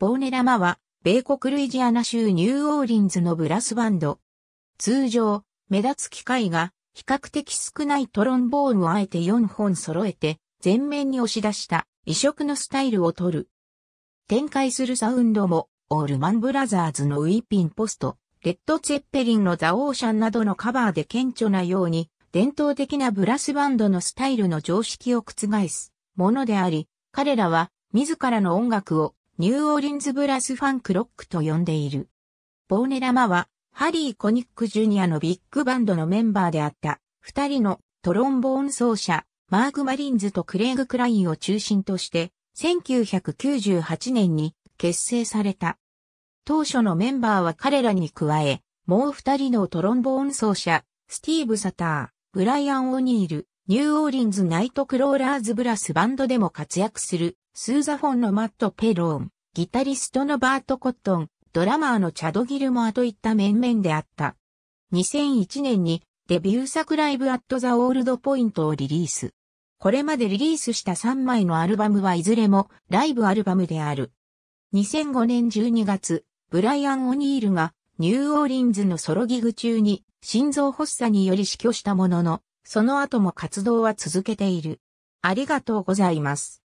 ボーネラマは、米国ルイジアナ州ニューオーリンズのブラスバンド。通常、目立つ機械が、比較的少ないトロンボーンをあえて4本揃えて、全面に押し出した異色のスタイルを取る。展開するサウンドも、オールマンブラザーズのウィーピンポスト、レッド・ツェッペリンのザ・オーシャンなどのカバーで顕著なように、伝統的なブラスバンドのスタイルの常識を覆すものであり、彼らは自らの音楽をニューオーリンズブラスファンクロックと呼んでいる。ボーネラマは、ハリー・コニック・ジュニアのビッグバンドのメンバーであった、二人のトロンボーン奏者、マーク・マリンズとクレイグ・クラインを中心として、1998年に結成された。当初のメンバーは彼らに加え、もう二人のトロンボーン奏者、スティーブ・サター、ブライアン・オニール、ニューオーリンズ・ナイト・クローラーズ・ブラスバンドでも活躍する、スーザフォンのマット・ペローン、ギタリストのバート・コットン、ドラマーのチャド・ギルモアといった面々であった。2001年にデビュー作ライブ・アット・ザ・オールド・ポイントをリリース。これまでリリースした3枚のアルバムはいずれもライブアルバムである。2005年12月、ブライアン・オニールがニューオーリンズのソロギグ中に心臓発作により死去したものの、その後も活動は続けている。ありがとうございます。